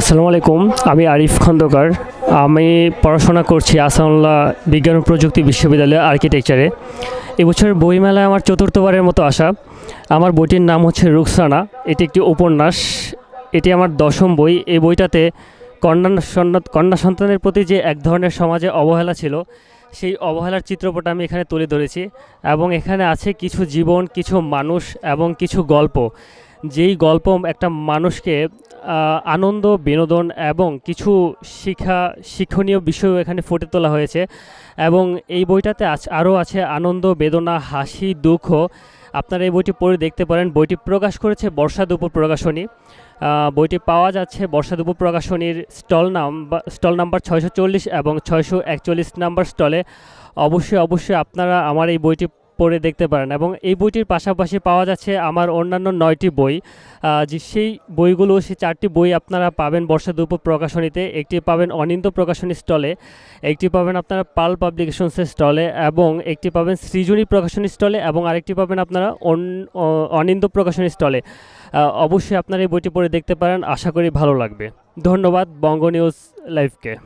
আসসালামু আলাইকুম আমি আরিফ খন্দকার আমি পড়াশোনা করছি আসানুল্লাহ বিজ্ঞান ও প্রযুক্তি বিশ্ববিদ্যালয়ে আর্কিটেকচারে এবছর বইমেলায় আমার চতুর্থবারের মতো আসা আমার বইটির নাম হচ্ছে রুকসানা এটি একটি উপন্যাস এটি আমার দশম বই এই বইটাতে কন্যা কন্যা সন্তানের প্রতি যে এক ধরনের সমাজে অবহেলা ছিল সেই অবহেলার চিত্রপট আমি এখানে তুলে ধরেছি এবং এখানে আছে কিছু জীবন কিছু মানুষ এবং কিছু গল্প যেই গল্প একটা মানুষকে আনন্দ বিনোদন এবং কিছু শিক্ষা শিক্ষণীয় বিষয় এখানে ফুটে তোলা হয়েছে এবং এই বইটাতে আরও আছে আনন্দ বেদনা হাসি দুঃখ আপনারা এই বইটি পড়ে দেখতে পারেন বইটি প্রকাশ করেছে বর্ষা দুপুর প্রকাশনী বইটি পাওয়া যাচ্ছে বর্ষা দুপুর প্রকাশনীর স্টল বা স্টল নাম্বার ছয়শো এবং ছয়শো নাম্বার স্টলে অবশ্যই অবশ্যই আপনারা আমার এই বইটি পড়ে দেখতে পারেন এবং এই বইটির পাশাপাশি পাওয়া যাচ্ছে আমার অন্যান্য নয়টি বই যে সেই বইগুলো সেই চারটি বই আপনারা পাবেন বর্ষা দুপ প্রকাশনীতে একটি পাবেন অনিন্দ প্রকাশনী স্টলে একটি পাবেন আপনারা পাল পাবলিকেশনসের স্টলে এবং একটি পাবেন সৃজনী প্রকাশনী স্টলে এবং আরেকটি পাবেন আপনারা অনিন্দ প্রকাশনী স্টলে অবশ্যই আপনারা এই বইটি পড়ে দেখতে পারেন আশা করি ভালো লাগবে ধন্যবাদ বঙ্গ নিউজ লাইভকে